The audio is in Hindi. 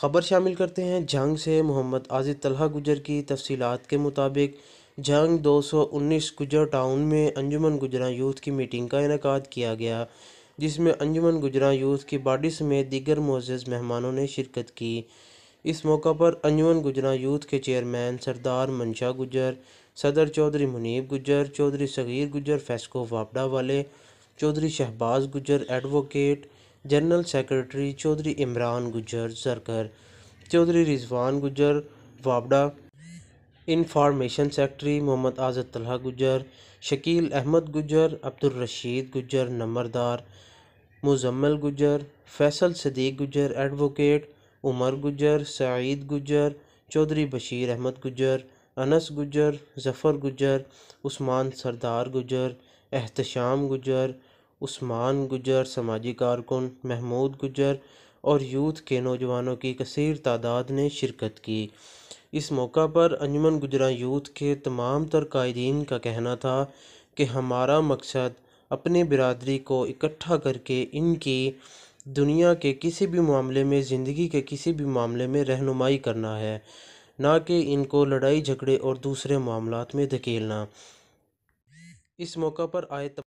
खबर शामिल करते हैं जंग से मोहम्मद आजिद तलहा गुजर की तफसीत के मुताबिक जंग 219 गुजर टाउन में अंजुमन गुजरा यूथ की मीटिंग का इनका किया गया जिसमें अंजुमन गुजरा यूथ की बॉडी समेत दीगर मोजेज मेहमानों ने शिरकत की इस मौका पर अंजुमन गुजरा यूथ के चेयरमैन सरदार मंशा गुजर सदर चौधरी मुनीब गुजर चौधरी सगीर गुजर फैसको वापडा वाले Chaudhary Shahbaz Gujjar advocate general secretary Chaudhary Imran Gujjar सरकर चौधरी रिजवान गुजर वाबड़ा इंफॉर्मेशन सेक्रेटरी मोहम्मद आज़द तलहा गुजर शकील अहमद गुजर अब्दुलरशीद गुजर नंबरदार मुजम्मल गुजर फैसल सदीक गुजर एडवोकेट उमर गुजर सईद गुजर चौधरी बशीर अहमद गुजर अनस गुजर जफ़र गुजर उस्मान सरदार गुजर एहतशाम गुजर उस्मान गुजर समाजी कारकुन महमूद गुजर और यूथ के नौजवानों की कसर तादाद ने शिरकत की इस मौका पर अंजुमन गुजरा यूथ के तमाम तर कायदीन का कहना था कि हमारा मकसद अपने बिरादरी को इकट्ठा करके इनकी दुनिया के किसी भी मामले में ज़िंदगी के किसी भी मामले में रहनुमाई करना है ना कि इनको लड़ाई झगड़े और दूसरे मामला में धकेलना इस मौका पर आए